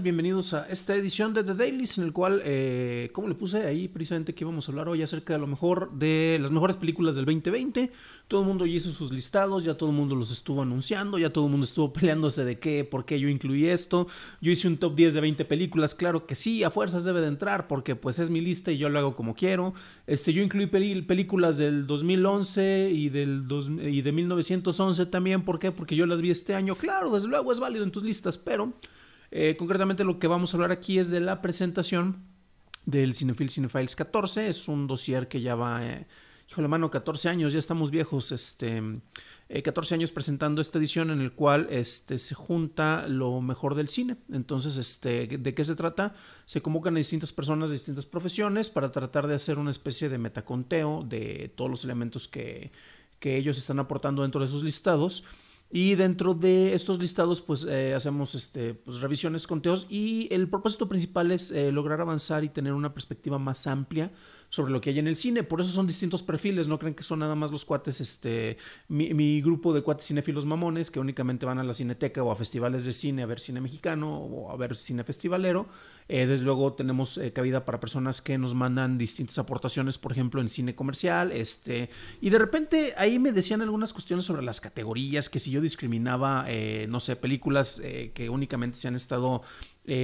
Bienvenidos a esta edición de The Dailies, en el cual, eh, como le puse ahí precisamente que íbamos a hablar hoy acerca de lo mejor de las mejores películas del 2020. Todo el mundo ya hizo sus listados, ya todo el mundo los estuvo anunciando, ya todo el mundo estuvo peleándose de qué, por qué yo incluí esto. Yo hice un top 10 de 20 películas, claro que sí, a fuerzas debe de entrar, porque pues es mi lista y yo lo hago como quiero. Este, yo incluí películas del 2011 y, del y de 1911 también, ¿por qué? Porque yo las vi este año. Claro, desde luego es válido en tus listas, pero... Eh, concretamente lo que vamos a hablar aquí es de la presentación del Cinefil Cinefiles 14. Es un dossier que ya va, eh, híjole mano, 14 años, ya estamos viejos, este, 14 eh, años presentando esta edición en el cual este, se junta lo mejor del cine. Entonces, este, ¿de qué se trata? Se convocan a distintas personas de distintas profesiones para tratar de hacer una especie de metaconteo de todos los elementos que, que ellos están aportando dentro de sus listados y dentro de estos listados, pues eh, hacemos este, pues, revisiones, conteos y el propósito principal es eh, lograr avanzar y tener una perspectiva más amplia sobre lo que hay en el cine. Por eso son distintos perfiles, no creen que son nada más los cuates, este, mi, grupo de cuates cinéfilos mamones que únicamente van a la cineteca o a festivales de cine a ver cine mexicano o a ver cine festivalero. Eh, desde luego tenemos eh, cabida para personas que nos mandan distintas aportaciones, por ejemplo, en cine comercial. Este, y de repente ahí me decían algunas cuestiones sobre las categorías, que si yo discriminaba, eh, no sé, películas que únicamente se han estado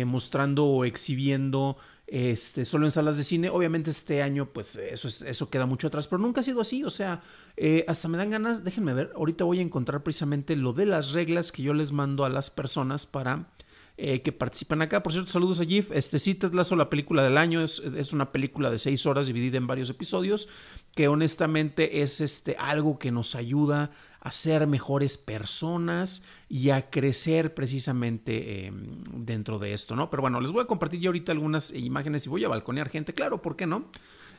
mostrando o exhibiendo este, solo en salas de cine. Obviamente este año, pues eso, eso queda mucho atrás, pero nunca ha sido así. O sea, eh, hasta me dan ganas, déjenme ver, ahorita voy a encontrar precisamente lo de las reglas que yo les mando a las personas para... Eh, que participen acá. Por cierto, saludos a Jeff. Este sí, Ted Lasso, la película del año, es, una película de seis horas dividida en varios episodios, que honestamente es este, algo que nos ayuda a ser mejores personas y a crecer precisamente em, dentro de esto, ¿no? Pero bueno, les voy a compartir ya ahorita algunas imágenes y voy a balconear gente, claro, ¿por qué no?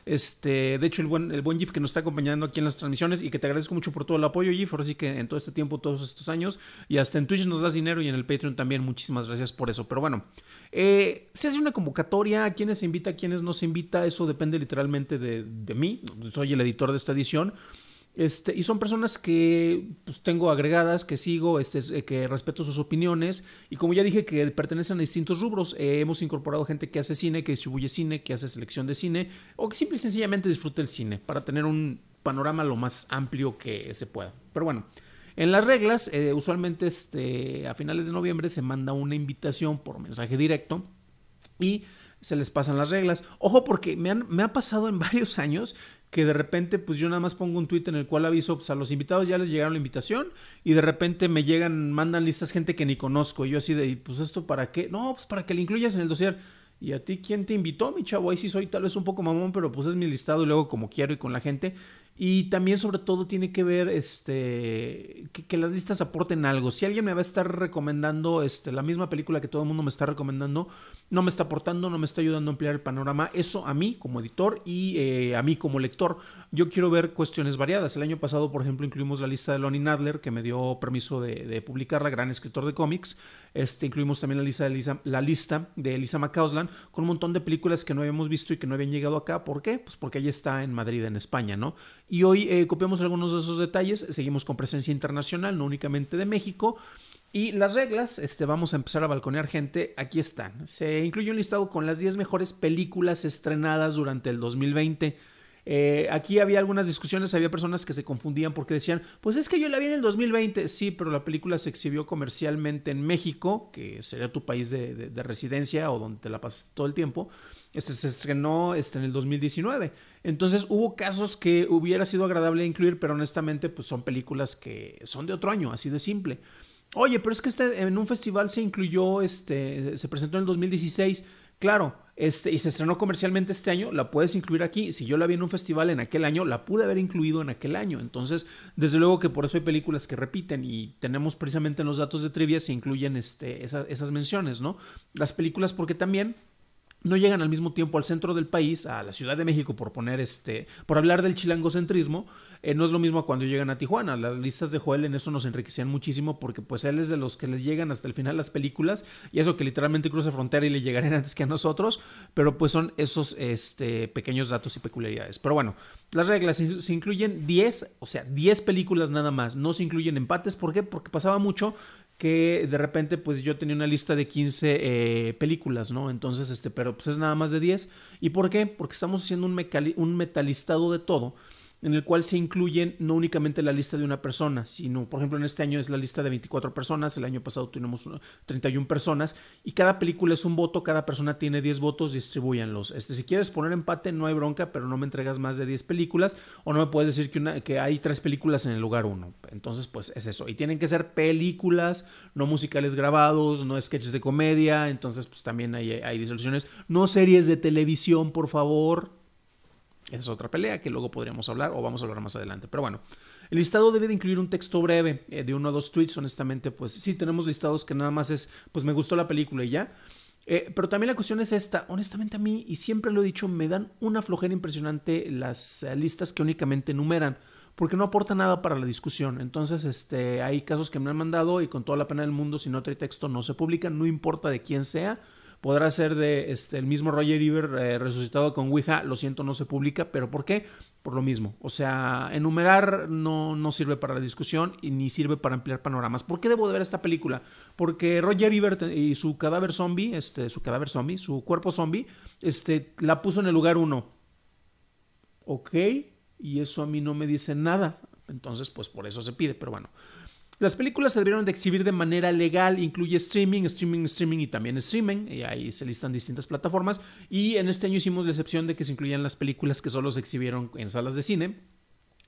Este, de hecho, el buen, el buen que nos está acompañando aquí en las transmisiones y que te agradezco mucho por todo el apoyo, GIF, Ahora sí que en todo este tiempo, todos estos años, y hasta en Twitch nos das dinero y en el Patreon también. Muchísimas gracias por eso. Pero bueno, eh, se hace una convocatoria a quienes se invita, a quienes no se invita. Eso depende literalmente de, de mí. Soy el editor de esta edición. Este, y son personas que pues, tengo agregadas, que sigo, este, eh, que respeto sus opiniones. Y como ya dije, que pertenecen a distintos rubros. Eh, hemos incorporado gente que hace cine, que distribuye cine, que hace selección de cine, o que simple y sencillamente disfrute el cine, para tener un panorama lo más amplio que se pueda. Pero bueno, en las reglas, eh, usualmente este, a finales de noviembre se manda una invitación por mensaje directo y se les pasan las reglas. Ojo, porque me, han, me ha pasado en varios años que de repente pues yo nada más pongo un tweet en el cual aviso, pues a los invitados ya les llegaron la invitación y de repente me llegan, mandan listas gente que ni conozco y yo así de, pues esto para qué? No, pues para que le incluyas en el dossier. ¿Y a ti quién te invitó, mi chavo? Ahí sí soy tal vez un poco mamón, pero pues es mi listado y luego como quiero y con la gente. Y también sobre todo tiene que ver este, que, las listas aporten algo. Si alguien me va a estar recomendando este, la misma película que todo el mundo me está recomendando, no me está aportando, no me está ayudando a ampliar el panorama. Eso a mí como editor y eh, a mí como lector. Yo quiero ver cuestiones variadas. El año pasado, por ejemplo, incluimos la lista de Lonnie Nadler, que me dio permiso de, publicarla, gran escritor de cómics. Este, incluimos también la lista, de la lista de Elisa McCausland con un montón de películas que no habíamos visto y que no habían llegado acá. ¿Por qué? Pues porque ella está en Madrid, en España, ¿no? Y hoy eh, copiamos algunos de esos detalles, seguimos con presencia internacional, no únicamente de México. Y las reglas, este, vamos a empezar a balconear gente, aquí están. Se incluye un listado con las 10 mejores películas estrenadas durante el 2020. Eh, aquí había algunas discusiones, había personas que se confundían porque decían, pues es que yo la vi en el 2020, sí, pero la película se exhibió comercialmente en México, que sería tu país de, residencia o donde te la pasas todo el tiempo. Este se estrenó este, en el 2019. Entonces hubo casos que hubiera sido agradable incluir, pero honestamente pues son películas que son de otro año, así de simple. Oye, pero es que este, en un festival se incluyó, este, se presentó en el 2016, claro, este, y se estrenó comercialmente este año, la puedes incluir aquí. Si yo la vi en un festival en aquel año, la pude haber incluido en aquel año. Entonces, desde luego que por eso hay películas que repiten y tenemos precisamente en los datos de trivia se incluyen este, esas menciones, ¿no? Las películas porque también no llegan al mismo tiempo al centro del país, a la Ciudad de México, por poner este, por hablar del chilangocentrismo, eh, no es lo mismo cuando llegan a Tijuana. Las listas de Joel en eso nos enriquecían muchísimo porque pues él es de los que les llegan hasta el final las películas y eso que literalmente cruza frontera y le llegarán antes que a nosotros, pero pues son esos este, pequeños datos y peculiaridades. Pero bueno, las reglas se incluyen 10, o sea, 10 películas nada más, no se incluyen empates, ¿por qué? Porque pasaba mucho que de repente pues yo tenía una lista de 15 eh, películas, ¿no? Entonces, este, pero pues es nada más de 10. ¿Y por qué? Porque estamos haciendo un, un metalistado de todo en el cual se incluyen no únicamente la lista de una persona, sino, por ejemplo, en este año es la lista de 24 personas, el año pasado tuvimos 31 personas, y cada película es un voto, cada persona tiene 10 votos, distribuyanlos. Este, si quieres poner empate, no hay bronca, pero no me entregas más de 10 películas, o no me puedes decir que, una, que hay 3 películas en el lugar 1. Entonces, pues es eso. Y tienen que ser películas, no musicales grabados, no sketches de comedia, entonces, pues también hay, hay disoluciones. No series de televisión, por favor esa es otra pelea que luego podríamos hablar o vamos a hablar más adelante. Pero bueno, el listado debe de incluir un texto breve eh, de uno o dos tweets, honestamente, pues sí tenemos listados que nada más es, pues me gustó la película y ya. Eh, pero también la cuestión es esta, honestamente a mí, y siempre lo he dicho, me dan una flojera impresionante las eh, listas que únicamente enumeran, porque no aporta nada para la discusión. Entonces, este, hay casos que me han mandado y con toda la pena del mundo, si no trae texto, no se publica, no importa de quién sea podrá ser de este, el mismo Roger Ebert eh, resucitado con Ouija, lo siento, no se publica, pero ¿por qué? Por lo mismo. O sea, enumerar no, no sirve para la discusión y ni sirve para ampliar panoramas. ¿Por qué debo de ver esta película? Porque Roger Ebert y su cadáver zombie, este, su cadáver zombie, su cuerpo zombie, este, la puso en el lugar uno. Ok, y eso a mí no me dice nada. Entonces, pues por eso se pide, pero bueno. Las películas se debieron de exhibir de manera legal, incluye streaming, streaming, streaming y también streaming, y ahí se listan distintas plataformas, y en este año hicimos la excepción de que se incluían las películas que solo se exhibieron en salas de cine,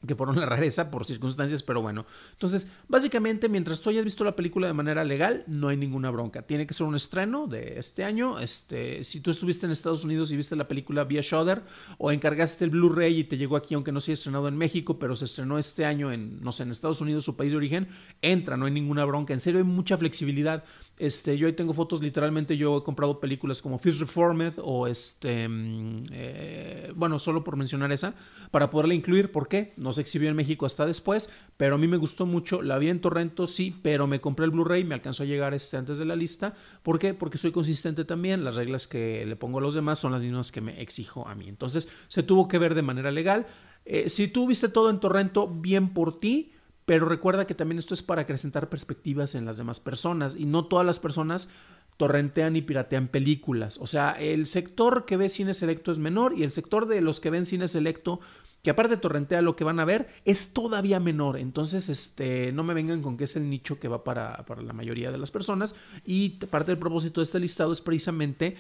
que fueron la rareza por circunstancias, pero bueno. Entonces, básicamente, mientras tú hayas visto la película de manera legal, no hay ninguna bronca. Tiene que ser un estreno de este año. Este, si tú estuviste en Estados Unidos y viste la película via Shudder o encargaste el Blu-ray y te llegó aquí, aunque no se haya estrenado en México, pero se estrenó este año en, no en Estados Unidos, su país de origen, entra, no hay ninguna bronca. En serio, hay mucha flexibilidad. Este, yo ahí tengo fotos, literalmente yo he comprado películas como Fish Reformed o este, mm, eh, bueno, solo por mencionar esa, para poderla incluir, ¿por qué? No se exhibió en México hasta después, pero a mí me gustó mucho, la vi en Torrento, sí, pero me compré el Blu-ray, me alcanzó a llegar este antes de la lista, ¿por qué? Porque soy consistente también, las reglas que le pongo a los demás son las mismas que me exijo a mí, entonces se tuvo que ver de manera legal. Eh, si tú viste todo en Torrento, bien por ti, pero recuerda que también esto es para acrecentar perspectivas en las demás personas y no todas las personas torrentean y piratean películas. O sea, el sector que ve cine selecto es menor y el sector de los que ven cine selecto, que aparte torrentea lo que van a ver, es todavía menor. Entonces, este, no me vengan con que es el nicho que va para, para la mayoría de las personas. Y parte del propósito de este listado es precisamente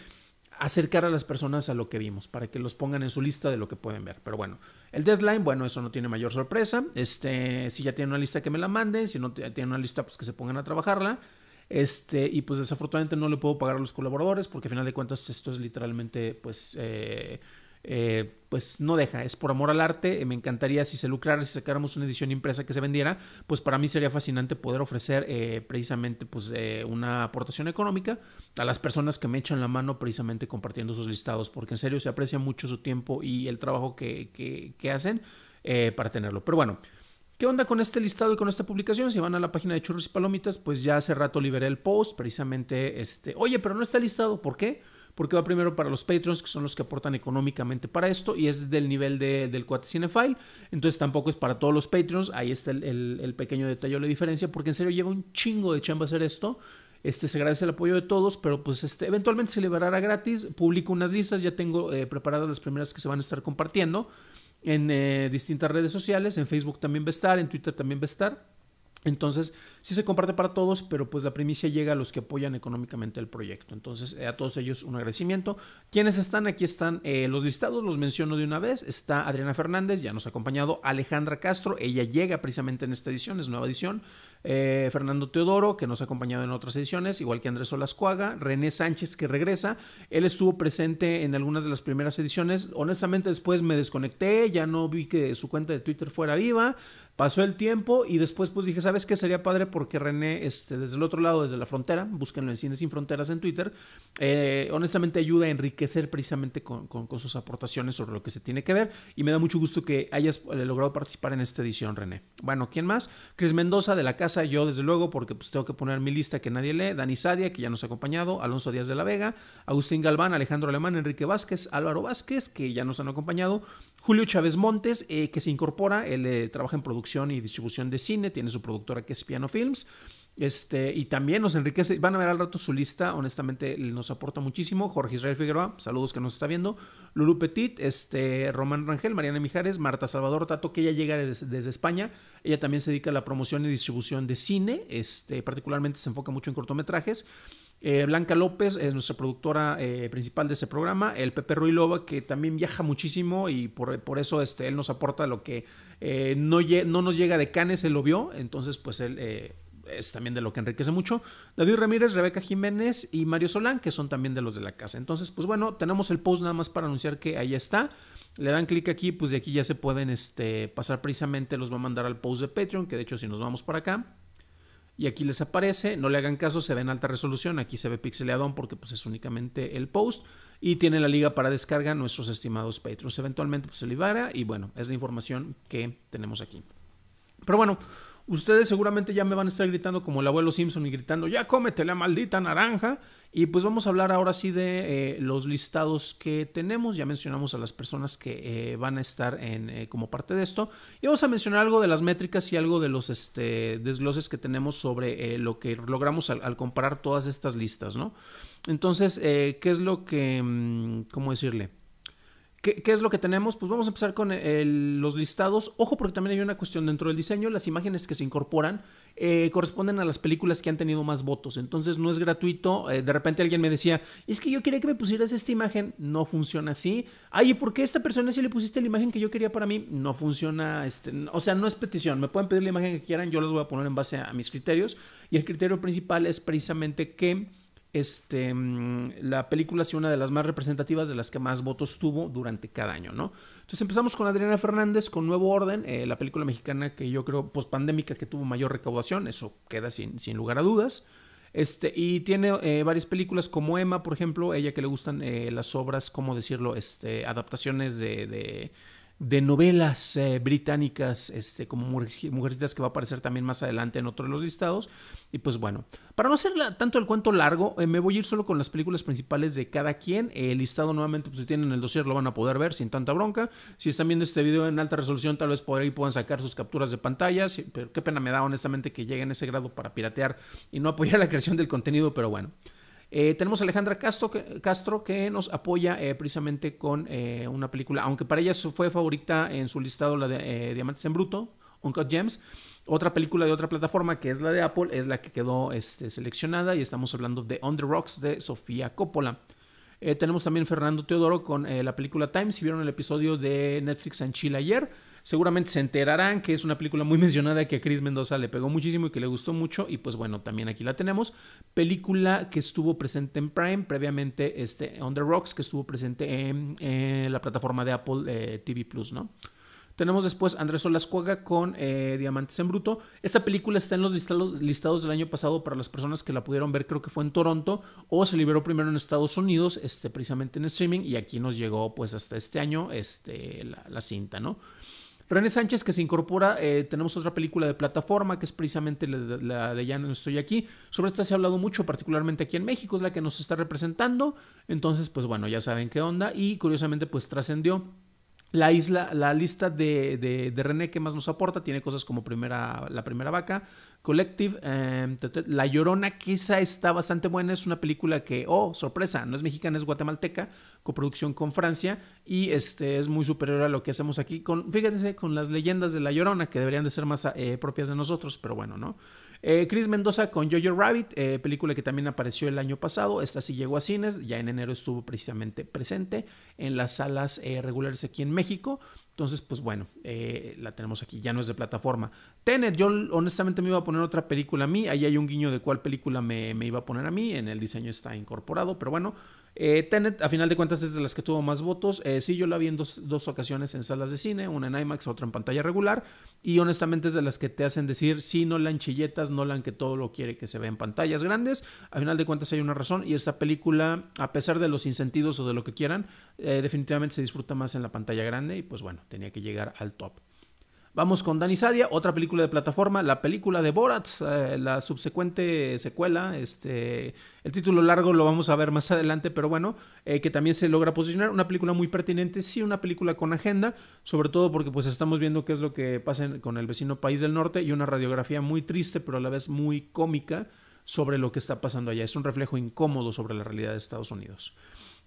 acercar a las personas a lo que vimos, para que los pongan en su lista de lo que pueden ver. Pero bueno, el deadline, bueno, eso no tiene mayor sorpresa. Este, si ya tienen una lista que me la manden, si no tienen una lista, pues que se pongan a trabajarla. Este, y pues desafortunadamente no le puedo pagar a los colaboradores porque al final de cuentas esto es literalmente pues eh, eh, pues no deja, es por amor al arte, eh, me encantaría si se lucrara, si sacáramos una edición impresa que se vendiera, pues para mí sería fascinante poder ofrecer eh, precisamente pues una aportación económica a las personas que me echan la mano precisamente compartiendo sus listados, porque en serio se aprecia mucho su tiempo y el trabajo que, hacen para tenerlo. Pero bueno, ¿Qué onda con este listado y con esta publicación? Si van a la página de Churros y Palomitas, pues ya hace rato liberé el post, precisamente este, oye, pero no está listado, ¿por qué? porque va primero para los Patreons, que son los que aportan económicamente para esto, y es del nivel de, del cuate Cinefile. Entonces tampoco es para todos los patrons Ahí está el, pequeño detalle o la diferencia, porque en serio lleva un chingo de chamba hacer esto. Este, se agradece el apoyo de todos, pero pues este, eventualmente se liberará gratis. Publico unas listas, ya tengo eh, preparadas las primeras que se van a estar compartiendo en eh, distintas redes sociales. En Facebook también va a estar, en Twitter también va a estar. Entonces, sí se comparte para todos, pero pues la primicia llega a los que apoyan económicamente el proyecto. Entonces, eh, a todos ellos un agradecimiento. ¿Quiénes están? Aquí están eh, los listados, los menciono de una vez. Está Adriana Fernández, ya nos ha acompañado. Alejandra Castro, ella llega precisamente en esta edición, es nueva edición. Eh, Fernando Teodoro, que nos ha acompañado en otras ediciones, igual que Andrés Olascuaga. René Sánchez, que regresa. Él estuvo presente en algunas de las primeras ediciones. Honestamente, después me desconecté, ya no vi que su cuenta de Twitter fuera viva. Pasó el tiempo y después pues dije, ¿sabes qué? Sería padre porque René, este, desde el otro lado, desde la frontera, búsquenlo en Cine Sin Fronteras en Twitter, eh, honestamente ayuda a enriquecer precisamente con, con, sus aportaciones sobre lo que se tiene que ver y me da mucho gusto que hayas eh, logrado participar en esta edición, René. Bueno, ¿quién más? Cris Mendoza de la casa, yo desde luego porque pues tengo que poner mi lista que nadie lee, Dani Sadia, que ya nos ha acompañado, Alonso Díaz de la Vega, Agustín Galván, Alejandro Alemán, Enrique Vázquez, Álvaro Vázquez, que ya nos han acompañado, Julio Chávez Montes, eh, que se incorpora, él trabaja en producción y distribución de cine, tiene su productora que es Piano Films. Este, y también nos enriquece. Van a ver al rato su lista, honestamente nos aporta muchísimo. Jorge Israel Figueroa, saludos que nos está viendo. Lulu Petit, este, Román Rangel, Mariana Mijares, Marta Salvador Tato, que ella llega desde, España. Ella también se dedica a la promoción y distribución de cine, este, particularmente se enfoca mucho en cortometrajes. Eh, Blanca López, es eh, nuestra productora eh, principal de este programa. El Pepe Ruilova, que también viaja muchísimo y por, por eso este, él nos aporta lo que eh, no, nos llega de Canes, él lo vio, entonces pues él eh, es también de lo que enriquece mucho. David Ramírez, Rebeca Jiménez y Mario Solán, que son también de los de la casa. Entonces pues bueno, tenemos el post nada más para anunciar que ahí está. Le dan clic aquí, pues de aquí ya se pueden este, pasar precisamente, los va a mandar al post de Patreon, que de hecho si nos vamos para acá, y aquí les aparece, no le hagan caso, se ve en alta resolución, aquí se ve pixelado porque pues es únicamente el post y tiene la liga para descarga nuestros estimados Patreons. Eventualmente pues, se libera y bueno, es la información que tenemos aquí. Pero bueno, ustedes seguramente ya me van a estar gritando como el abuelo Simpson y gritando, ya cómete la maldita naranja. Y pues vamos a hablar ahora sí de eh, los listados que tenemos. Ya mencionamos a las personas que eh, van a estar en, eh, como parte de esto. Y vamos a mencionar algo de las métricas y algo de los este, desgloses que tenemos sobre lo que logramos al, al, comparar todas estas listas, ¿no? Entonces, ¿qué es lo que, mm, cómo decirle? ¿Qué, es lo que tenemos? Pues vamos a empezar con los listados. Ojo, porque también hay una cuestión dentro del diseño. Las imágenes que se incorporan eh, corresponden a las películas que han tenido más votos. Entonces no es gratuito. Eh, de repente alguien me decía, es que yo quería que me pusieras esta imagen. No funciona así. Ay, ¿y por qué esta persona si le pusiste la imagen que yo quería para mí? No funciona. Este, o sea, no es petición. Me pueden pedir la imagen que quieran. Yo las voy a poner en base a mis criterios. Y el criterio principal es precisamente que este, mm, la película ha sido una de las más representativas, de las que más votos tuvo durante cada año, ¿no? Entonces empezamos con Adriana Fernández, con Nuevo Orden, eh, la película mexicana que yo creo pospandémica que tuvo mayor recaudación, eso queda sin, sin lugar a dudas. Este, y tiene eh, varias películas como Emma, por ejemplo, ella que le gustan eh, las obras, ¿cómo decirlo? Este, adaptaciones de de novelas eh, británicas, este, como Mujercitas, que va a aparecer también más adelante en otro de los listados. Y pues bueno, para no hacer tanto el cuento largo, eh, me voy a ir solo con las películas principales de cada quien. el listado nuevamente, pues si tienen el dossier lo van a poder ver sin tanta bronca. Si están viendo este video en alta resolución, tal vez por ahí puedan sacar sus capturas de pantalla. pero qué pena me da honestamente que lleguen a ese grado para piratear y no apoyar la creación del contenido, pero bueno. Eh, tenemos a Alejandra Castro que, nos apoya eh, precisamente con eh, una película, aunque para ella fue favorita en su listado la de Diamantes en Bruto, Uncut Gems. Otra película de otra plataforma que es la de Apple es la que quedó este, seleccionada y estamos hablando de On the Rocks de Sofía Coppola. tenemos también Fernando Teodoro con la película Times, Si vieron el episodio de Netflix en Chile ayer, Seguramente se enterarán que es una película muy mencionada que a Chris Mendoza le pegó muchísimo y que le gustó mucho. Y pues bueno, también aquí la tenemos. Película que estuvo presente en Prime, previamente este, On the Rocks, que estuvo presente en, eh, la plataforma de Apple eh, TV Plus, ¿no? Tenemos después Andrés Olascuaga con eh, Diamantes en Bruto. Esta película está en los listados, del año pasado para las personas que la pudieron ver, creo que fue en Toronto, o se liberó primero en Estados Unidos, este, precisamente en streaming, y aquí nos llegó pues hasta este año este, la cinta, ¿no? René Sánchez que se incorpora, eh, tenemos otra película de plataforma que es precisamente la, de Ya no estoy aquí. Sobre esta se ha hablado mucho, particularmente aquí en México, es la que nos está representando. Entonces, pues bueno, ya saben qué onda y curiosamente pues trascendió la isla, la lista de, de, de, René que más nos aporta, tiene cosas como primera, La Primera Vaca, Collective, em, La Llorona, quizá está bastante buena, es una película que, oh, sorpresa, no es mexicana, es guatemalteca, coproducción con Francia, y este es muy superior a lo que hacemos aquí, con, fíjense, con las leyendas de La Llorona, que deberían de ser más eh, propias de nosotros, pero bueno, ¿no? Eh, Chris Mendoza con Jojo Rabbit, eh, película que también apareció el año pasado. Esta sí llegó a cines, ya en enero estuvo precisamente presente en las salas eh, regulares aquí en México. Entonces, pues bueno, la tenemos aquí, ya no es de plataforma. Tenet, yo honestamente me iba a poner otra película a mí. Ahí hay un guiño de cuál película me iba a poner a mí. En el diseño está incorporado, pero bueno, eh, Tenet, a final de cuentas, es de las que tuvo más votos. si eh, sí, yo la vi en dos, ocasiones en salas de cine, una en IMAX, otra en pantalla regular. Y honestamente es de las que te hacen decir, sí, Nolan chilletas, Nolan que todo lo quiere que se vea en pantallas grandes. A final de cuentas hay una razón y esta película, a pesar de los insentidos o de lo que quieran, eh, definitivamente se disfruta más en la pantalla grande y pues bueno, tenía que llegar al top. Vamos con Dani Sadia, otra película de plataforma, la película de Borat, eh, la subsecuente secuela. Este, el título largo lo vamos a ver más adelante, pero bueno, eh, que también se logra posicionar. Una película muy pertinente, sí, una película con agenda, sobre todo porque pues estamos viendo qué es lo que pasa con el vecino país del norte y una radiografía muy triste, pero a la vez muy cómica sobre lo que está pasando allá. Es un reflejo incómodo sobre la realidad de Estados Unidos.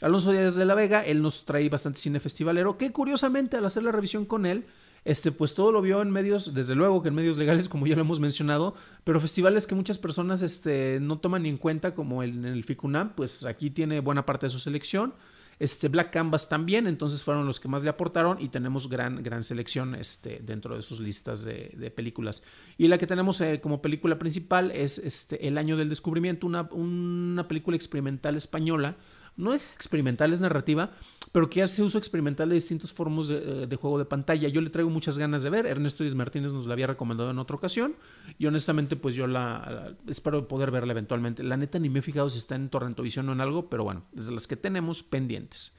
Alonso Díaz de la Vega, él nos trae bastante cine festivalero, que curiosamente al hacer la revisión con él, este, pues todo lo vio en medios, desde luego que en medios legales, como ya lo hemos mencionado, pero festivales que muchas personas este, no toman en cuenta, como en, el FICUNAM, pues aquí tiene buena parte de su selección. Este, Black Canvas también, entonces fueron los que más le aportaron y tenemos gran, gran selección este, dentro de sus listas de, películas. Y la que tenemos eh, como película principal es este, El Año del Descubrimiento, una, una película experimental española no es experimental, es narrativa, pero que hace uso experimental de distintos formas eh, de, juego de pantalla. Yo le traigo muchas ganas de ver. Ernesto Díaz Martínez nos la había recomendado en otra ocasión y honestamente pues yo la, espero poder verla eventualmente. La neta ni me he fijado si está en Torrentovisión o en algo, pero bueno, desde las que tenemos pendientes.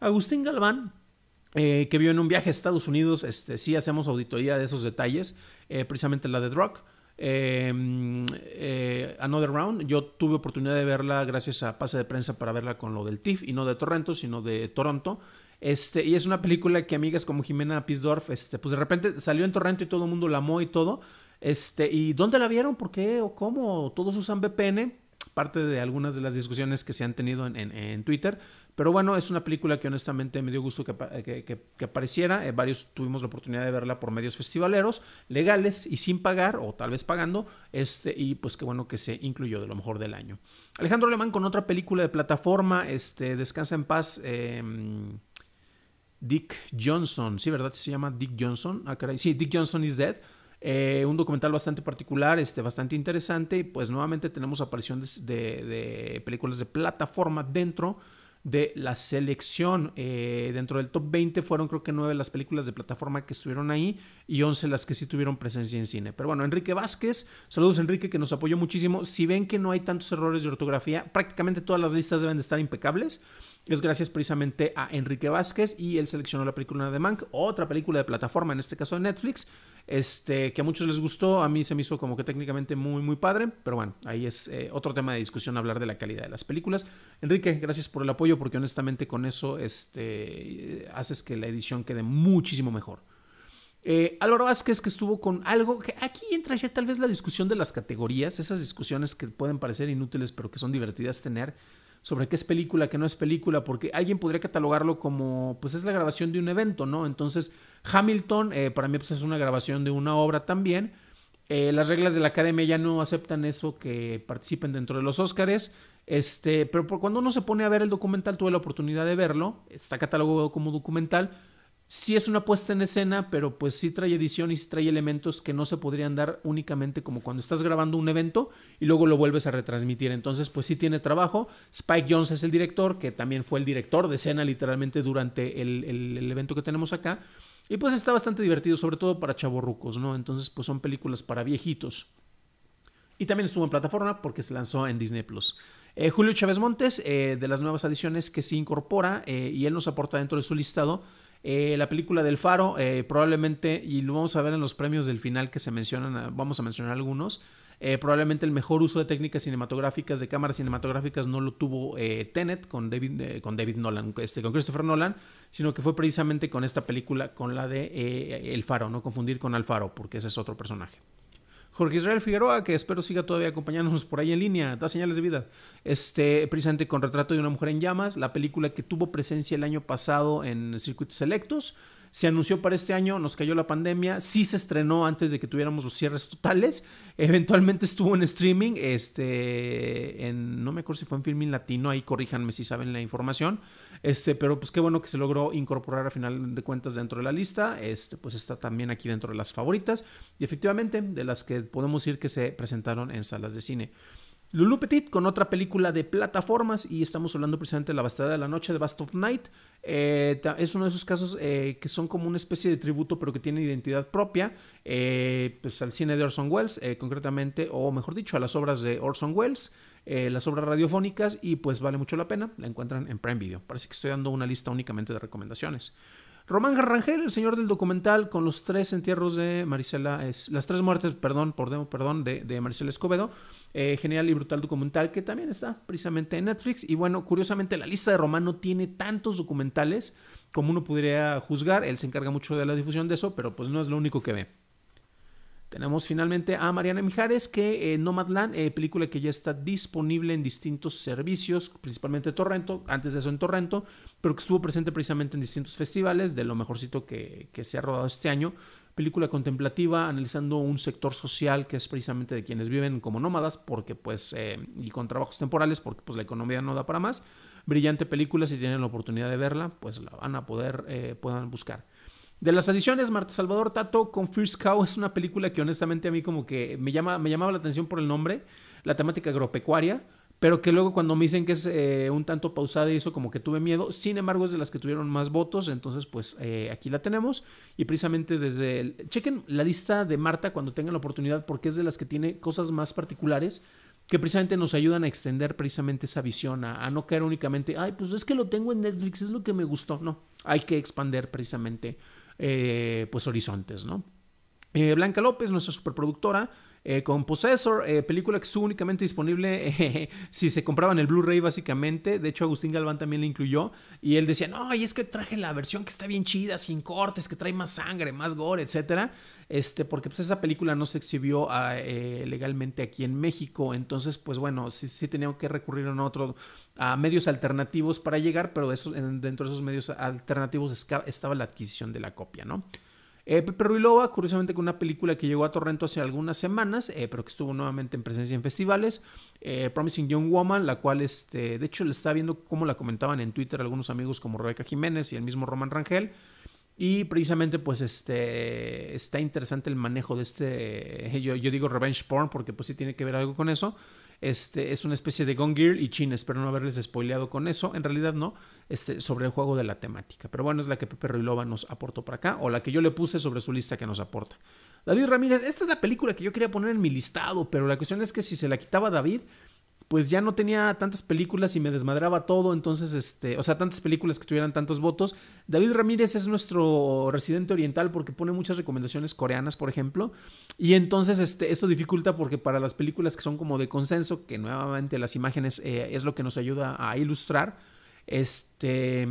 Agustín Galván, eh, que vio en un viaje a Estados Unidos, este, sí hacemos auditoría de esos detalles, eh, precisamente la de Drock. Em, eh, another Round, yo tuve oportunidad de verla gracias a pase de prensa para verla con lo del TIFF y no de Torrento, sino de Toronto. Este, y es una película que amigas como Jimena Pisdorf, este, pues de repente salió en Torrento y todo el mundo la amó y todo. Este, ¿Y dónde la vieron? ¿Por qué? ¿O cómo? Todos usan VPN parte de algunas de las discusiones que se han tenido en, Twitter. Pero bueno, es una película que honestamente me dio gusto que, apareciera. Eh, varios tuvimos la oportunidad de verla por medios festivaleros, legales y sin pagar, o tal vez pagando. Este, y pues qué bueno que se incluyó de lo mejor del año. Alejandro Alemán con otra película de plataforma, este, Descansa en paz. Em, Dick Johnson, sí, ¿verdad? Se llama Dick Johnson. Ah, Sí, Dick Johnson is dead. Eh, un documental bastante particular, este, bastante interesante. pues nuevamente tenemos aparición de, películas de plataforma dentro de la selección. Eh, dentro del top 20 fueron creo que nueve las películas de plataforma que estuvieron ahí y 11 las que sí tuvieron presencia en cine. Pero bueno, Enrique Vázquez, saludos Enrique que nos apoyó muchísimo. Si ven que no hay tantos errores de ortografía, prácticamente todas las listas deben de estar impecables es gracias precisamente a Enrique Vázquez y él seleccionó la película de Mank, otra película de plataforma, en este caso de Netflix, este, que a muchos les gustó, a mí se me hizo como que técnicamente muy, muy padre, pero bueno, ahí es eh, otro tema de discusión hablar de la calidad de las películas. Enrique, gracias por el apoyo porque honestamente con eso este, haces que la edición quede muchísimo mejor. Eh, Álvaro Vázquez que estuvo con algo que aquí entra ya tal vez la discusión de las categorías, esas discusiones que pueden parecer inútiles pero que son divertidas tener sobre qué es película, qué no es película, porque alguien podría catalogarlo como, pues es la grabación de un evento, ¿no? Entonces, Hamilton, eh, para mí, pues es una grabación de una obra también. Eh, las reglas de la academia ya no aceptan eso, que participen dentro de los Óscares. Este, pero cuando uno se pone a ver el documental, tuve la oportunidad de verlo, está catalogado como documental, sí es una puesta en escena, pero pues sí trae edición y sí trae elementos que no se podrían dar únicamente como cuando estás grabando un evento y luego lo vuelves a retransmitir. Entonces, pues sí tiene trabajo. Spike Jones es el director, que también fue el director de escena literalmente durante el, evento que tenemos acá. Y pues está bastante divertido, sobre todo para chavorrucos, ¿no? Entonces, pues son películas para viejitos. Y también estuvo en plataforma porque se lanzó en Disney Plus. Eh, Julio Chávez Montes, eh, de las nuevas adiciones que se incorpora eh, y él nos aporta dentro de su listado, eh, la película del faro, eh, probablemente, y lo vamos a ver en los premios del final que se mencionan, ah, vamos a mencionar algunos, eh, probablemente el mejor uso de técnicas cinematográficas, de cámaras cinematográficas, no lo tuvo eh, Tenet con David, con David Nolan, este, con Christopher Nolan, sino que fue precisamente con esta película, con la de El Faro, no confundir con Alfaro, porque ese es otro personaje. Jorge Israel Figueroa, que espero siga todavía acompañándonos por ahí en línea, da señales de vida. Este, precisamente con Retrato de una mujer en llamas, la película que tuvo presencia el año pasado en circuitos selectos se anunció para este año, nos cayó la pandemia, sí se estrenó antes de que tuviéramos los cierres totales, eventualmente estuvo en streaming, este, en, no me acuerdo si fue en filming Latino, ahí corríjanme si saben la información, este, pero pues qué bueno que se logró incorporar a final de cuentas dentro de la lista, este, pues está también aquí dentro de las favoritas y efectivamente de las que podemos decir que se presentaron en salas de cine. Lulu Petit con otra película de plataformas y estamos hablando precisamente de La Bastada de la Noche, de Bast of Night. Eh, es uno de esos casos eh, que son como una especie de tributo pero que tiene identidad propia eh, pues al cine de Orson Welles concretamente, o mejor dicho, a las obras de Orson Welles. las obras radiofónicas y pues vale mucho la pena, la encuentran en Prime Video. Parece que estoy dando una lista únicamente de recomendaciones. Román Garrangel, el señor del documental, con los tres entierros de Marisela, las tres muertes, perdón, por, perdón, de, de Marisela Escobedo, eh, genial y brutal documental que también está precisamente en Netflix. Y bueno, curiosamente la lista de Román no tiene tantos documentales como uno podría juzgar, él se encarga mucho de la difusión de eso, pero pues no es lo único que ve. Tenemos finalmente a Mariana Mijares, que eh, Nomadland, eh, película que ya está disponible en distintos servicios, principalmente Torrento, antes de eso en Torrento, pero que estuvo presente precisamente en distintos festivales, de lo mejorcito que, se ha rodado este año. Película contemplativa, analizando un sector social que es precisamente de quienes viven como nómadas, porque pues, eh, y con trabajos temporales, porque pues la economía no da para más. Brillante película, si tienen la oportunidad de verla, pues la van a poder, puedan buscar. De las adiciones, Marta Salvador Tato con First Cow es una película que honestamente a mí como que me, llama, me llamaba la atención por el nombre, la temática agropecuaria, pero que luego cuando me dicen que es eh, un tanto pausada y eso como que tuve miedo, sin embargo es de las que tuvieron más votos, entonces pues eh, aquí la tenemos y precisamente desde... El... Chequen la lista de Marta cuando tengan la oportunidad porque es de las que tiene cosas más particulares que precisamente nos ayudan a extender precisamente esa visión, a, no caer únicamente, ay, pues es que lo tengo en Netflix, es lo que me gustó, no, hay que expander precisamente eh, pues horizontes, ¿no? Eh, Blanca López, nuestra superproductora, eh, con Possessor, eh, película que estuvo únicamente disponible si se compraba en el Blu-ray básicamente. De hecho, Agustín Galván también la incluyó y él decía, no, y es que traje la versión que está bien chida, sin cortes, que trae más sangre, más gore, etcétera. Este, porque pues esa película no se exhibió eh, legalmente aquí en México, entonces pues bueno, sí, sí tenían que recurrir a otro, a medios alternativos para llegar, pero eso, dentro de esos medios alternativos estaba la adquisición de la copia, ¿no? Eh, Pepe Ruilova, curiosamente con una película que llegó a Torrento hace algunas semanas, eh, pero que estuvo nuevamente en presencia en festivales. Eh, Promising Young Woman, la cual, este, de hecho, le está viendo como la comentaban en Twitter algunos amigos como Rebeca Jiménez y el mismo Roman Rangel. Y precisamente, pues, este, está interesante el manejo de este, yo, yo digo revenge porn porque pues sí tiene que ver algo con eso. Este, es una especie de Gong Girl y Chin, espero no haberles spoileado con eso, en realidad no, este, sobre el juego de la temática. Pero bueno, es la que Pepe Roylova nos aportó para acá, o la que yo le puse sobre su lista que nos aporta. David Ramírez, esta es la película que yo quería poner en mi listado, pero la cuestión es que si se la quitaba David, pues ya no tenía tantas películas y me desmadraba todo, entonces, este, o sea, tantas películas que tuvieran tantos votos. David Ramírez es nuestro residente oriental porque pone muchas recomendaciones coreanas, por ejemplo, y entonces este, esto dificulta porque para las películas que son como de consenso, que nuevamente las imágenes eh, es lo que nos ayuda a ilustrar, este...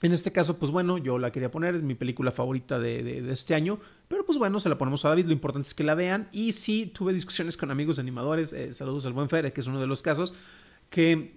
En este caso, pues bueno, yo la quería poner, es mi película favorita de este año, pero pues bueno, se la ponemos a David, lo importante es que la vean. Y sí, tuve discusiones con amigos animadores, eh, saludos al buen Fer eh, que es uno de los casos, que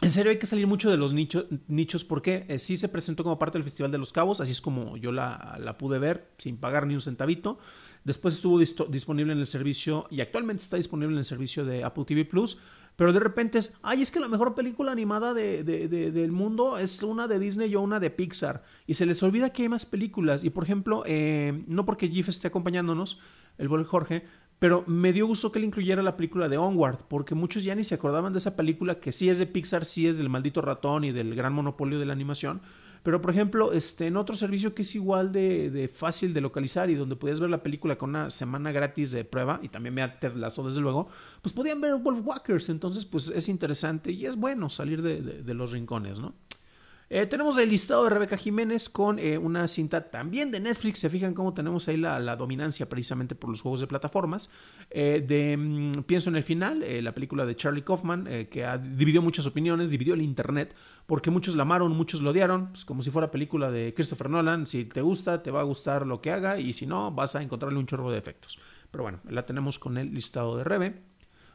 en serio hay que salir mucho de los nichos porque eh, sí se presentó como parte del Festival de los Cabos, así es como yo la, la pude ver sin pagar ni un centavito. Después estuvo disponible en el servicio y actualmente está disponible en el servicio de Apple TV Plus. Pero de repente es, ay, es que la mejor película animada de, de, de, del mundo es una de Disney o una de Pixar. Y se les olvida que hay más películas. Y por ejemplo, eh, no porque Gif esté acompañándonos, el bol Jorge, pero me dio gusto que él incluyera la película de Onward, porque muchos ya ni se acordaban de esa película que sí es de Pixar, sí es del maldito ratón y del gran monopolio de la animación pero, por ejemplo, este, en otro servicio que es igual de, de fácil de localizar y donde podías ver la película con una semana gratis de prueba, y también me aterlazó desde luego, pues podían ver Wolf Walkers. Entonces, pues es interesante y es bueno salir de los rincones, ¿no? Eh, tenemos el listado de Rebeca Jiménez con eh, una cinta también de Netflix. Se fijan cómo tenemos ahí la, dominancia precisamente por los juegos de plataformas. Eh, de mm, Pienso en el final, la película de Charlie Kaufman, que dividió muchas opiniones, dividió el internet, porque muchos la amaron, muchos lo odiaron. como si fuera película de Christopher Nolan. Si te gusta, te va a gustar lo que haga, y si no, vas a encontrarle un chorro de efectos. Pero bueno, la tenemos con el listado de Rebeca.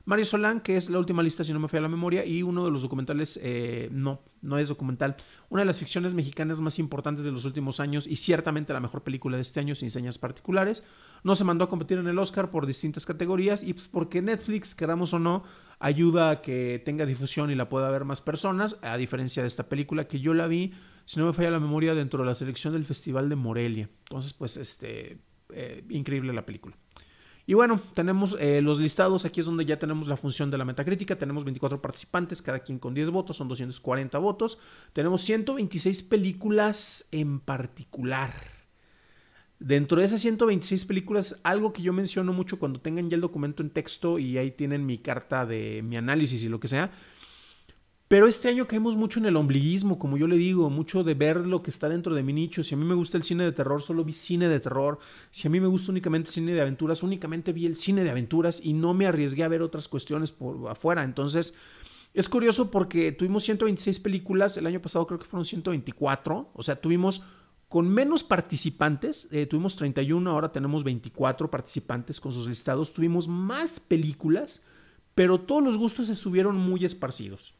Mario Solán, que es la última lista, si no me falla la memoria, y uno de los documentales, eh, no, no es documental, una de las ficciones mexicanas más importantes de los últimos años y ciertamente la mejor película de este año, sin señas particulares. No se mandó a competir en el Oscar por distintas categorías y pues, porque Netflix, queramos o no, ayuda a que tenga difusión y la pueda ver más personas, a diferencia de esta película que yo la vi, si no me falla la memoria, dentro de la selección del Festival de Morelia. Entonces, pues, este, eh, increíble la película. Y bueno, tenemos eh, los listados, aquí es donde ya tenemos la función de la metacrítica, tenemos 24 participantes, cada quien con 10 votos, son 240 votos, tenemos 126 películas en particular. Dentro de esas 126 películas, algo que yo menciono mucho cuando tengan ya el documento en texto y ahí tienen mi carta de mi análisis y lo que sea, pero este año caemos mucho en el ombliguismo, como yo le digo, mucho de ver lo que está dentro de mi nicho. Si a mí me gusta el cine de terror, solo vi cine de terror. Si a mí me gusta únicamente el cine de aventuras, únicamente vi el cine de aventuras y no me arriesgué a ver otras cuestiones por afuera. Entonces, es curioso porque tuvimos 126 películas, el año pasado creo que fueron 124, o sea, tuvimos con menos participantes, eh, tuvimos 31, ahora tenemos 24 participantes con sus listados, tuvimos más películas, pero todos los gustos estuvieron muy esparcidos.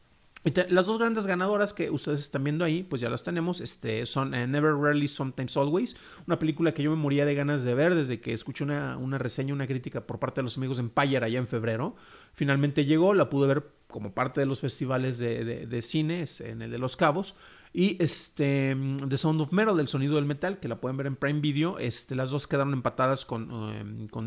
Las dos grandes ganadoras que ustedes están viendo ahí, pues ya las tenemos, este, son eh, Never Rarely, Sometimes Always, una película que yo me moría de ganas de ver desde que escuché una, reseña, una crítica por parte de los amigos en Payer allá en febrero. Finalmente llegó, la pude ver como parte de los festivales de, de, de cines este, en el de Los Cabos. Y este, mm, The Sound of Metal, El Sonido del Metal, que la pueden ver en Prime Video. Este, las dos quedaron empatadas con,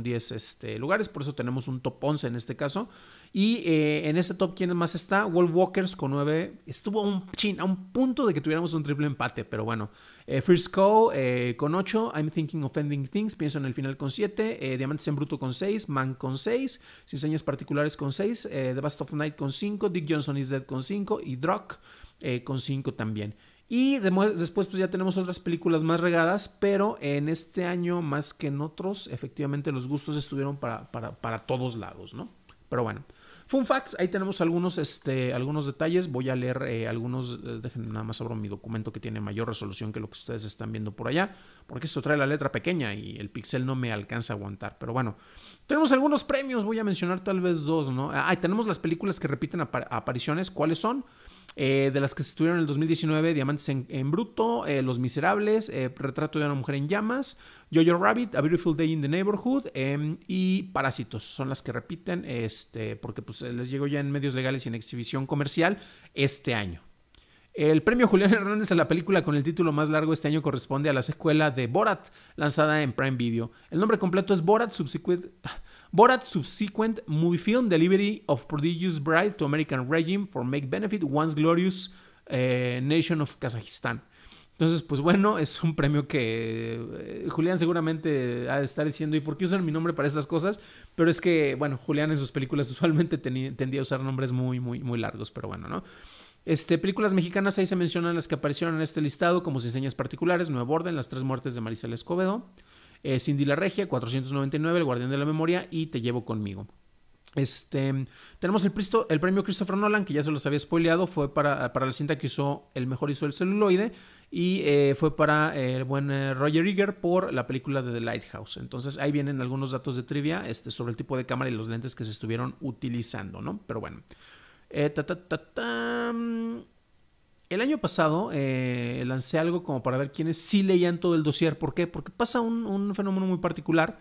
10 em, este, lugares, por eso tenemos un top 11 en este caso. Y eh, en este top, ¿quién más está? Wolf Walkers con 9. Estuvo a un, a un punto de que tuviéramos un triple empate, pero bueno. Eh, First Call eh, con 8. I'm Thinking of Ending Things. Pienso en el final con 7. Diamantes en Bruto con 6. Man con 6. Sin señas particulares con 6. The Best of Night con 5. Dick Johnson is Dead con 5. Y Drock eh, con 5 también. Y después pues ya tenemos otras películas más regadas, pero en este año más que en otros, efectivamente los gustos estuvieron para, para, todos lados, ¿no? Pero bueno, fun facts, ahí tenemos algunos, este, algunos detalles, voy a leer eh, algunos, eh, dejen nada más abro mi documento que tiene mayor resolución que lo que ustedes están viendo por allá, porque esto trae la letra pequeña y el pixel no me alcanza a aguantar, pero bueno, tenemos algunos premios, voy a mencionar tal vez dos, ¿no? ahí tenemos las películas que repiten apariciones, ¿cuáles son? Eh, de las que se estuvieron en el 2019, Diamantes en, Bruto, eh, Los Miserables, eh, Retrato de una Mujer en Llamas, Jojo Rabbit, A Beautiful Day in the Neighborhood em, y Parásitos. Son las que repiten, este, porque pues, les llegó ya en medios legales y en exhibición comercial este año. El premio Julián Hernández a la película con el título más largo este año corresponde a la secuela de Borat, lanzada en Prime Video. El nombre completo es Borat Subsequent... Borat subsequent movie film, Delivery of Prodigious Bride to American Regime for Make Benefit, Once Glorious eh, Nation of Kazajistán. Entonces, pues bueno, es un premio que eh, Julián seguramente ha de estar diciendo, ¿y por qué usan mi nombre para estas cosas? Pero es que, bueno, Julián en sus películas usualmente tendía a usar nombres muy, muy, muy largos, pero bueno, ¿no? Este, películas mexicanas, ahí se mencionan las que aparecieron en este listado, como Sin Señas Particulares, Nuevo Orden, Las Tres Muertes de Marisela Escobedo, eh, Cindy la Regia, 499, El Guardián de la Memoria y Te Llevo Conmigo. Este, tenemos el, el, premio Christopher Nolan, que ya se los había spoileado, fue para, la cinta que hizo, El Mejor Hizo el Celuloide y eh, fue para eh, el buen Roger Eager por la película de The Lighthouse. Entonces ahí vienen algunos datos de trivia este, sobre el tipo de cámara y los lentes que se estuvieron utilizando, ¿no? Pero bueno. Ta, mm, el año pasado eh, lancé algo como para ver quiénes sí leían todo el dossier. ¿Por qué? Porque pasa un, fenómeno muy particular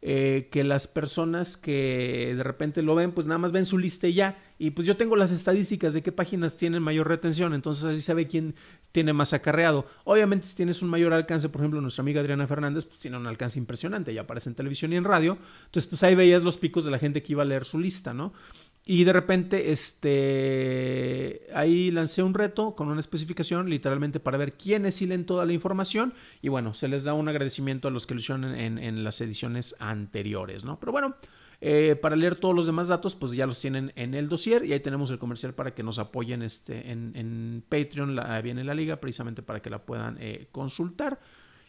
eh, que las personas que de repente lo ven, pues nada más ven su lista y ya. Y pues yo tengo las estadísticas de qué páginas tienen mayor retención. Entonces así sabe quién tiene más acarreado. Obviamente si tienes un mayor alcance, por ejemplo, nuestra amiga Adriana Fernández, pues tiene un alcance impresionante. Ya aparece en televisión y en radio. Entonces pues ahí veías los picos de la gente que iba a leer su lista, ¿no? Y de repente, este, ahí lancé un reto con una especificación, literalmente para ver quiénes hilen toda la información. Y bueno, se les da un agradecimiento a los que lo hicieron en, las ediciones anteriores, ¿no? Pero bueno, eh, para leer todos los demás datos, pues ya los tienen en el dossier. Y ahí tenemos el comercial para que nos apoyen este, en, Patreon. La, viene la liga precisamente para que la puedan eh, consultar.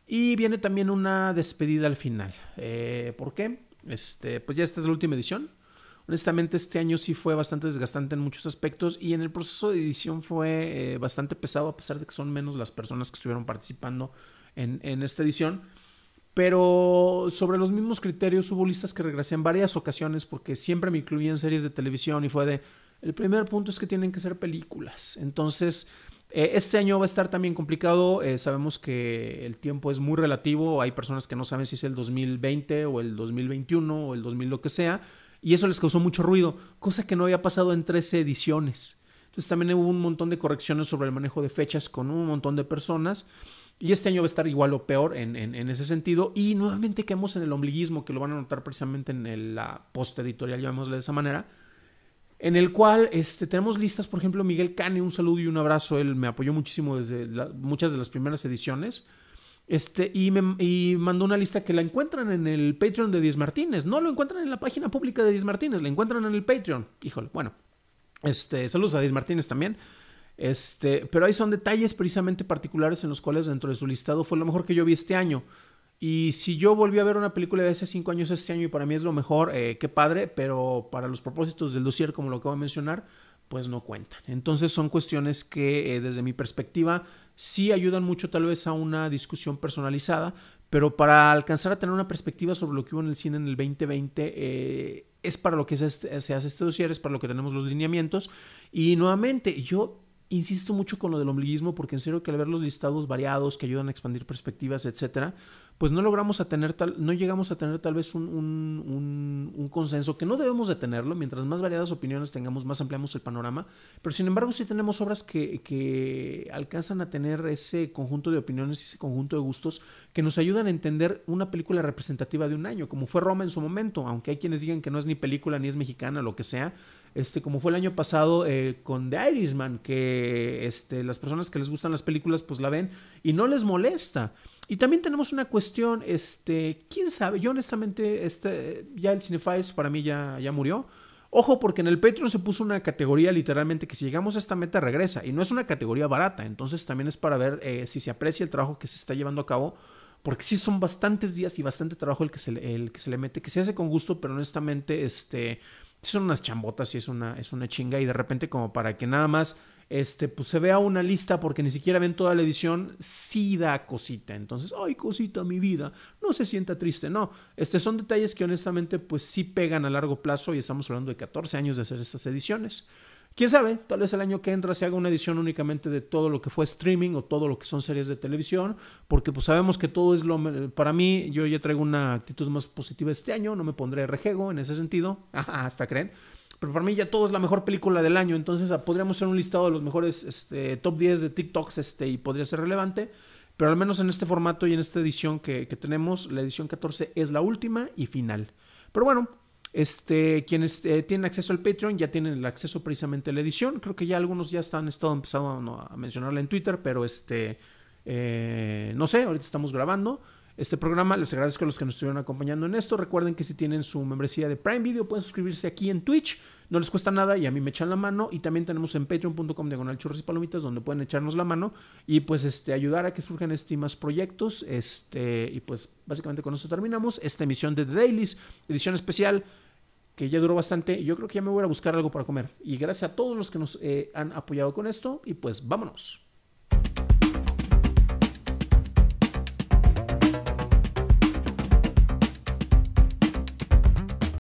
Y viene también una despedida al final. Eh, ¿Por qué? Este, pues ya esta es la última edición honestamente este año sí fue bastante desgastante en muchos aspectos y en el proceso de edición fue eh, bastante pesado a pesar de que son menos las personas que estuvieron participando en, esta edición. Pero sobre los mismos criterios hubo listas que regresé en varias ocasiones porque siempre me en series de televisión y fue de, el primer punto es que tienen que ser películas. Entonces, eh, este año va a estar también complicado. Eh, sabemos que el tiempo es muy relativo. Hay personas que no saben si es el 2020 o el 2021 o el 2000 lo que sea y eso les causó mucho ruido, cosa que no había pasado en 13 ediciones. Entonces también hubo un montón de correcciones sobre el manejo de fechas con un montón de personas. Y este año va a estar igual o peor en, ese sentido. Y nuevamente quedamos en el ombliguismo, que lo van a notar precisamente en la post editorial, llamémosle de esa manera. En el cual este, tenemos listas, por ejemplo, Miguel Cane, un saludo y un abrazo. Él me apoyó muchísimo desde muchas de las primeras ediciones. Este, y me mandó una lista que la encuentran en el Patreon de Diez Martínez. No lo encuentran en la página pública de Diez Martínez, la encuentran en el Patreon. Híjole, bueno. Este, saludos a Diez Martínez también. Este, pero ahí son detalles precisamente particulares en los cuales dentro de su listado fue lo mejor que yo vi este año. Y si yo volví a ver una película de hace cinco años este año y para mí es lo mejor, eh, qué padre, pero para los propósitos del dossier, como lo acabo de mencionar, pues no cuentan. Entonces son cuestiones que eh, desde mi perspectiva sí ayudan mucho tal vez a una discusión personalizada, pero para alcanzar a tener una perspectiva sobre lo que hubo en el cine en el 2020, eh, es para lo que este, se, hace este dossier, es para lo que tenemos los lineamientos. Y nuevamente, yo insisto mucho con lo del ombliguismo, porque en serio que al ver los listados variados que ayudan a expandir perspectivas, etcétera, pues no logramos a tener tal, no llegamos a tener tal vez un, un, consenso que no debemos de tenerlo, mientras más variadas opiniones tengamos, más ampliamos el panorama, pero sin embargo sí tenemos obras que, que alcanzan a tener ese conjunto de opiniones y ese conjunto de gustos que nos ayudan a entender una película representativa de un año, como fue Roma en su momento, aunque hay quienes digan que no es ni película ni es mexicana, lo que sea, este, como fue el año pasado eh, con The Irishman, que este, las personas que les gustan las películas pues la ven y no les molesta. Y también tenemos una cuestión, este, quién sabe, yo honestamente, este, ya el Cinefiles para mí ya, ya murió. Ojo, porque en el Patreon se puso una categoría literalmente que si llegamos a esta meta regresa. Y no es una categoría barata. Entonces también es para ver eh, si se aprecia el trabajo que se está llevando a cabo. Porque sí son bastantes días y bastante trabajo el que se, le, el que se le mete. Que se hace con gusto, pero honestamente, este, son unas chambotas y es una, es una chinga. Y de repente como para que nada más este, pues se vea una lista porque ni siquiera ven toda la edición, sí da cosita. Entonces, ay, cosita, mi vida, no se sienta triste, no. Este, son detalles que honestamente, pues sí pegan a largo plazo y estamos hablando de 14 años de hacer estas ediciones. Quién sabe, tal vez el año que entra se haga una edición únicamente de todo lo que fue streaming o todo lo que son series de televisión, porque pues sabemos que todo es lo. Para mí, yo ya traigo una actitud más positiva este año, no me pondré rejego en ese sentido, hasta creen pero para mí ya todo es la mejor película del año. Entonces ah, podríamos hacer un listado de los mejores este, top 10 de TikToks este, y podría ser relevante. Pero al menos en este formato y en esta edición que, tenemos, la edición 14 es la última y final. Pero bueno, este, quienes eh, tienen acceso al Patreon ya tienen el acceso precisamente a la edición. Creo que ya algunos ya están, han estado empezando a, mencionarla en Twitter, pero este, eh, no sé, ahorita estamos grabando este programa. Les agradezco a los que nos estuvieron acompañando en esto. Recuerden que si tienen su membresía de Prime Video pueden suscribirse aquí en Twitch. No les cuesta nada y a mí me echan la mano. Y también tenemos en patreon.com diagonal churros y palomitas donde pueden echarnos la mano y pues este, ayudar a que surjan este más proyectos. Este, y pues básicamente con eso terminamos esta emisión de The Dailies, edición especial que ya duró bastante. Yo creo que ya me voy a buscar algo para comer. Y gracias a todos los que nos eh, han apoyado con esto. Y pues vámonos.